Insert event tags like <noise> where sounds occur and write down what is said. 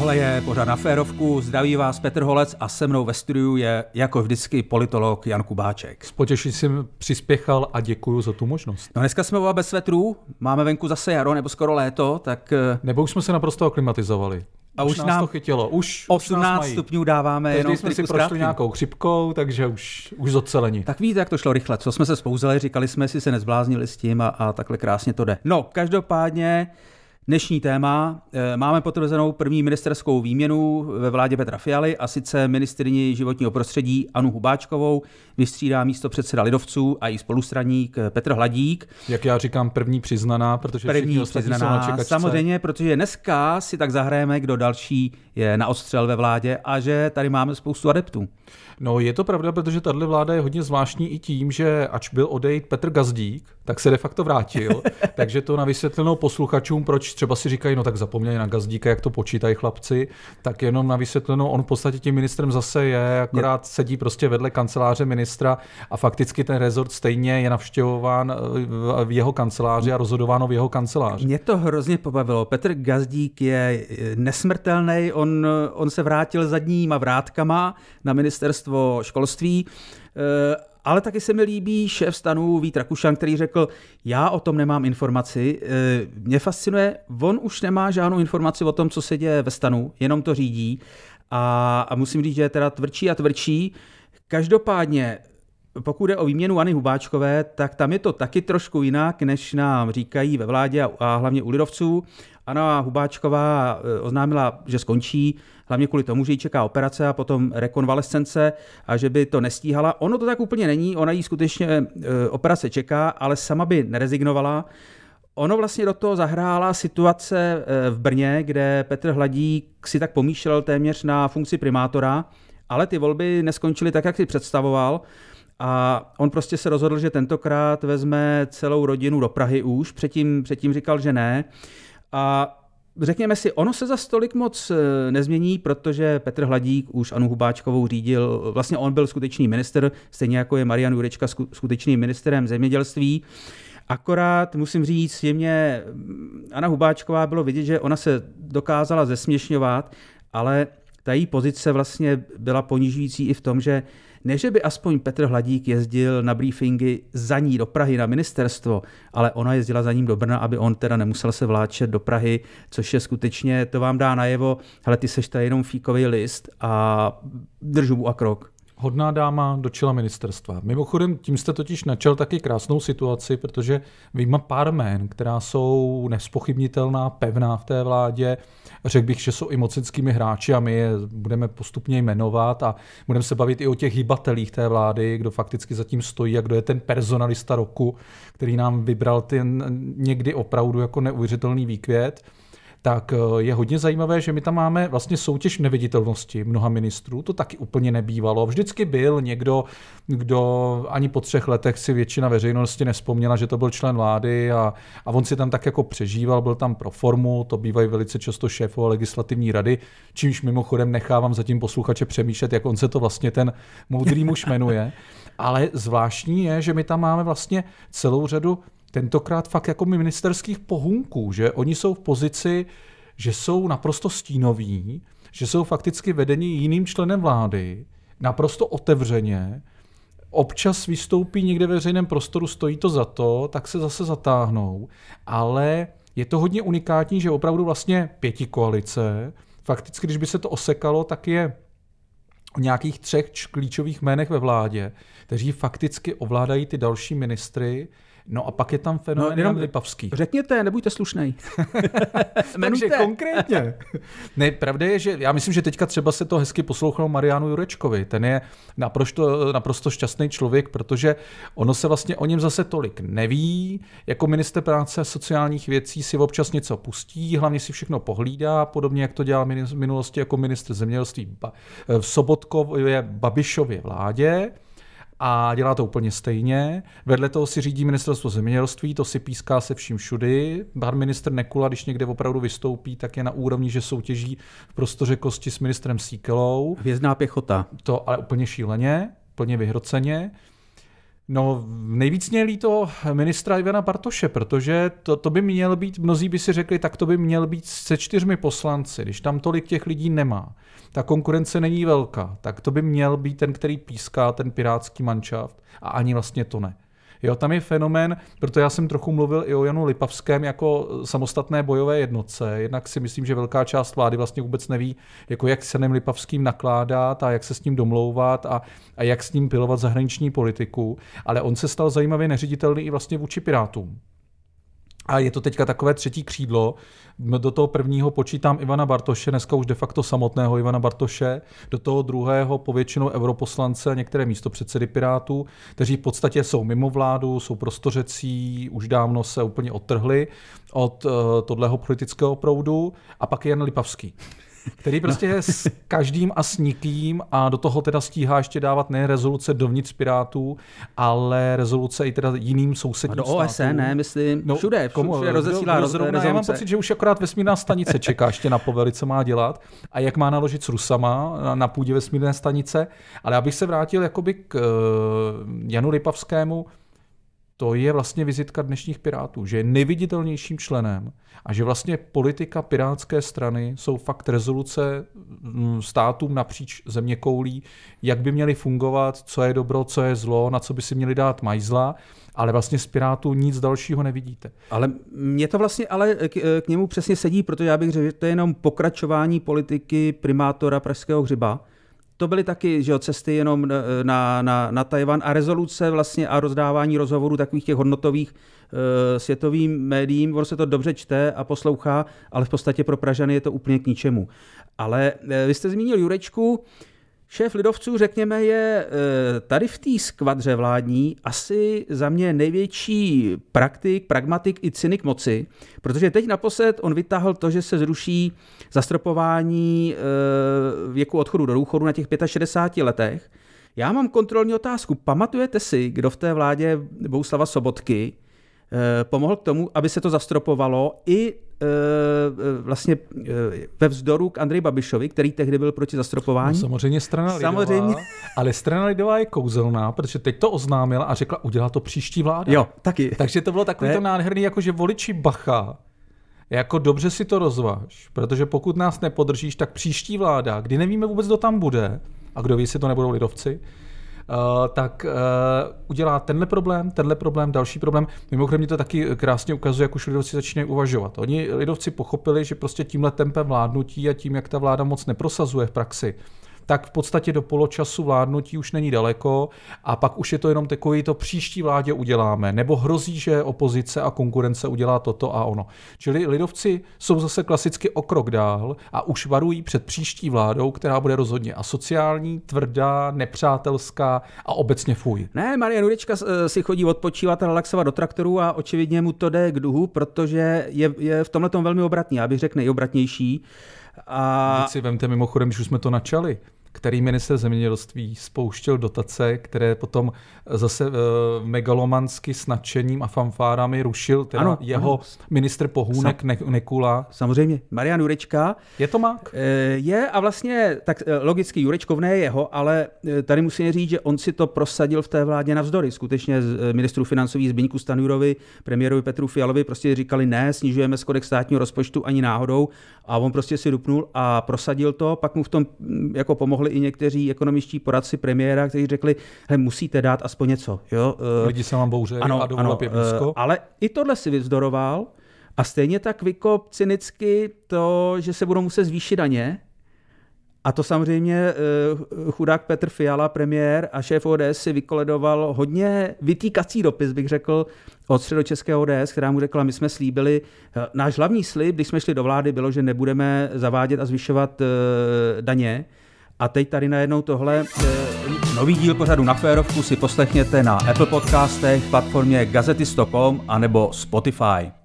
Tohle je pořád na férovku. Zdraví vás Petr Holec a se mnou ve studiu je jako vždycky politolog Jan Kubáček. S potěšením přispěchal a děkuji za tu možnost. No dneska jsme oba bez svetrů, máme venku zase jaro nebo skoro léto, tak... Eh, nebo už jsme se naprosto aklimatizovali. A už, už nás nám to chytilo. Už 18 už stupňů dáváme. Každý jsme si prošli nějakou chřipkou, takže už, už zocelení. Tak víte, jak to šlo rychle. Co jsme se spouzeli, říkali jsme, si se nezbláznili s tím a, a takhle krásně to jde. No, každopádně Dnešní téma. Eh, máme potvrzenou první ministerskou výměnu ve vládě Petra Fialy a sice ministrině životního prostředí Anu Hubáčkovou vystřídá místo předseda Lidovců a její spolustraník eh, Petr Hladík. Jak já říkám, první přiznaná, protože první přiznaná, jsou na Samozřejmě, protože dneska si tak zahrajeme, kdo další je na odstřel ve vládě a že tady máme spoustu adeptů. No je to pravda, protože tahle vláda je hodně zvláštní i tím, že ač byl odejít Petr Gazdík, tak se de facto vrátil. <laughs> takže to na vysvětlenou posluchačům, proč třeba si říkají, no tak zapomněli na gazdíka, jak to počítají chlapci, tak jenom na vysvětlenou, on v podstatě tím ministrem zase je, akorát sedí prostě vedle kanceláře ministra a fakticky ten rezort stejně je navštěvován eh, v jeho kanceláři a rozhodováno v jeho kanceláři. Mě to hrozně pobavilo. Petr Gazdík je eh, nesmrtelný, on, eh, on se vrátil zadníma vrátkama na ministerstvo školství ale taky se mi líbí šéf stanu Vít Rakušan, který řekl, já o tom nemám informaci. Eh, mě fascinuje, on už nemá žádnou informaci o tom, co se děje ve stanu, jenom to řídí. A, a musím říct, že je teda tvrdší a tvrdší. Každopádně pokud jde o výměnu Anny Hubáčkové, tak tam je to taky trošku jinak, než nám říkají ve vládě a hlavně u lidovců. Anna Hubáčková eh, oznámila, že skončí, hlavně kvůli tomu, že ji čeká operace a potom rekonvalescence a že by to nestíhala. Ono to tak úplně není, ona jí skutečně eh, operace čeká, ale sama by nerezignovala. Ono vlastně do toho zahrála situace eh, v Brně, kde Petr Hladík si tak pomýšlel téměř na funkci primátora, ale ty volby neskončily tak, jak si představoval. A on prostě se rozhodl, že tentokrát vezme celou rodinu do Prahy už, předtím, předtím říkal, že ne. A řekněme si, ono se za stolik moc eh, nezmění, protože Petr Hladík už Anu Hubáčkovou řídil, vlastně on byl skutečný minister, stejně jako je Marian Jurečka skutečným ministerem zemědělství. Akorát musím říct, je mě mm, Anna Hubáčková bylo vidět, že ona se dokázala zesměšňovat, ale ta její pozice vlastně byla ponižující i v tom, že ne, že by aspoň Petr Hladík jezdil na briefingy za ní do Prahy na ministerstvo, ale ona jezdila za ním do Brna, aby on teda nemusel se vláčet do Prahy, což je skutečně, to vám dá najevo, hele, ty seš tady jenom fíkový list a držu a krok hodná dáma do čela ministerstva. Mimochodem, tím jste totiž načel taky krásnou situaci, protože vyjma pár jmén, která jsou nespochybnitelná, pevná v té vládě, řekl bych, že jsou i mocenskými hráči a my je budeme postupně jmenovat a budeme se bavit i o těch hýbatelích té vlády, kdo fakticky zatím stojí a kdo je ten personalista roku, který nám vybral ten někdy opravdu jako neuvěřitelný výkvět tak eh, je hodně zajímavé, že my tam máme vlastně soutěž neviditelnosti mnoha ministrů, to taky úplně nebývalo. Vždycky byl někdo, kdo ani po třech letech si většina veřejnosti nespomněla, že to byl člen vlády a, a on si tam tak jako přežíval, byl tam pro formu, to bývají velice často šéfové legislativní rady, čímž mimochodem nechávám zatím posluchače přemýšlet, jak on se to vlastně ten moudrý muž jmenuje. <laughs> Ale zvláštní je, že my tam máme vlastně celou řadu tentokrát fakt jako ministerských pohunků, že oni jsou v pozici, že jsou naprosto stínoví, že jsou fakticky vedeni jiným členem vlády, naprosto otevřeně, občas vystoupí někde ve veřejném prostoru, stojí to za to, tak se zase zatáhnou, ale je to hodně unikátní, že opravdu vlastně pěti koalice, fakticky, když by se to osekalo, tak je o nějakých třech klíčových jménech ve vládě, kteří fakticky ovládají ty další ministry No a pak je tam fenomén no, Lipavský. Řekněte, nebuďte slušný. <laughs> Takže konkrétně. ne, pravda je, že já myslím, že teďka třeba se to hezky poslouchalo Marianu Jurečkovi. Ten je naprosto, naprosto šťastný člověk, protože ono se vlastně o něm zase tolik neví. Jako minister práce a sociálních věcí si občas něco pustí, hlavně si všechno pohlídá, podobně jak to dělal v minulosti jako minister zemědělství v Sobotkově Babišově vládě a dělá to úplně stejně. Vedle toho si řídí ministerstvo zemědělství, to si píská se vším všudy. Pan minister Nekula, když někde opravdu vystoupí, tak je na úrovni, že soutěží v prostoře kosti s ministrem Síkelou. Hvězdná pěchota. To ale úplně šíleně, úplně vyhroceně. No, nejvíc mě líto ministra Ivana Bartoše, protože to, to by měl být, mnozí by si řekli, tak to by měl být se čtyřmi poslanci, když tam tolik těch lidí nemá. Ta konkurence není velká, tak to by měl být ten, který píská ten pirátský manšaft a ani vlastně to ne. Jo, tam je fenomén, proto já jsem trochu mluvil i o Janu Lipavském jako samostatné bojové jednotce. Jednak si myslím, že velká část vlády vlastně vůbec neví, jako jak se ním Lipavským nakládat a jak se s ním domlouvat a, a jak s ním pilovat zahraniční politiku. Ale on se stal zajímavě neředitelný i vlastně vůči Pirátům. A je to teďka takové třetí křídlo. Do toho prvního počítám Ivana Bartoše, dneska už de facto samotného Ivana Bartoše, do toho druhého povětšinou europoslance a některé místo předsedy Pirátů, kteří v podstatě jsou mimo vládu, jsou prostořecí, už dávno se úplně odtrhli od uh, tohleho politického proudu. A pak je Jan Lipavský který no. prostě no. je s každým a s nikým a do toho teda stíhá ještě dávat ne rezoluce dovnitř Pirátů, ale rezoluce i teda jiným sousedním Do OSN, státům. ne, myslím, no, všude, komu, všude rozesílá no, rezoluce. Já mám pocit, že už akorát vesmírná stanice čeká ještě na povely, co má dělat a jak má naložit s Rusama na půdě vesmírné stanice, ale abych se vrátil jakoby k uh, Janu Lipavskému, to je vlastně vizitka dnešních Pirátů, že je neviditelnějším členem a že vlastně politika pirátské strany jsou fakt rezoluce mm, státům napříč koulí, jak by měly fungovat, co je dobro, co je zlo, na co by si měli dát majzla, ale vlastně z Pirátů nic dalšího nevidíte. Ale mě to vlastně ale k, e, k němu přesně sedí, protože já bych řekl, že to je jenom pokračování politiky primátora Pražského hřiba, to byly taky že jo, cesty jenom eh, na, na, na Tajvan a rezoluce vlastně a rozdávání rozhovorů takových těch hodnotových e, světovým médiím, ono se to dobře čte a poslouchá, ale v podstatě pro Pražany je to úplně k ničemu. Ale e, vy jste zmínil Jurečku, e, Šéf lidovců, řekněme, je eh, tady v té skvadře vládní asi za mě největší praktik, pragmatik i cynik moci, protože teď naposled on vytáhl to, že se zruší zastropování eh, věku odchodu do důchodu na těch 65 letech. Já mám kontrolní otázku. Pamatujete si, kdo v té vládě Bouslava Sobotky Eh, pomohl k tomu, aby se to zastropovalo i eh, eh, vlastně ve vzdoru k Andrej Babišovi, který tehdy byl proti zastropování. No, samozřejmě strana lidová, samozřejmě. ale strana lidová je kouzelná, protože teď to oznámila a řekla, udělá to příští vláda. Jo, taky. Takže to bylo takový ne? to nádherný, jako že voliči Bacha jako dobře si to rozváš, protože pokud nás nepodržíš, tak příští vláda, kdy nevíme vůbec, kdo tam bude, a kdo ví, jestli to nebudou lidovci, Eh, tak eh, udělá tenhle problém, tenhle problém, další problém. Mimochodem mě to taky krásně ukazuje, jak už lidovci začínají uvažovat. Oni lidovci pochopili, že prostě tímhle tempem vládnutí a tím, jak ta vláda moc neprosazuje v praxi, tak v podstatě do poločasu vládnutí už není daleko a pak už je to jenom takový to příští vládě uděláme, nebo hrozí, že opozice a konkurence udělá toto a ono. Čili lidovci jsou zase klasicky o krok dál a už varují před příští vládou, která bude rozhodně asociální, tvrdá, nepřátelská a obecně fuj. Ne, Marian Jurečka eh, si chodí odpočívat a relaxovat do traktoru a očividně mu to jde k duhu, protože je, je v tomhle velmi obratný, já bych řekl nejobratnější. A... Vždyť si vemte mimochodem, když už jsme to načali, který minister zemědělství spouštěl dotace, které potom zase e, megalomansky s nadšením a fanfárami rušil teda ano, jeho ano. minister Pohůnek Sam, Nekula. Samozřejmě, Marian Jurečka. Je to mák? E, je a vlastně tak eh, logicky Jurečkovné jeho, ale tady musím říct, že on si to prosadil v té vládě navzdory. Skutečně z, ministru financový Zbyňku Stanurovi, premiérovi Petru Fialovi prostě říkali ne, snižujeme skodek státního rozpočtu ani náhodou a on prostě si dupnul a prosadil to, pak mu v tom mm, jako pomohl pomohli i někteří ekonomičtí poradci premiéra, kteří řekli, hele, musíte dát aspoň něco. Jo? Eh, Lidi se vám bouře ano, a ano, eh, Ale i tohle si vyzdoroval a stejně tak vykop cynicky to, že se budou muset zvýšit daně, a to samozřejmě eh, chudák Petr Fiala, premiér a šéf ODS si vykoledoval hodně vytýkací dopis, bych řekl, od středočeského ODS, která mu řekla, my jsme slíbili, náš hlavní slib, když jsme šli do vlády, bylo, že nebudeme zavádět a zvyšovat daně. A teď tady najednou tohle. Eh, nový díl pořadu na férovku si poslechněte na Apple Podcastech, platformě gazety.com anebo Spotify.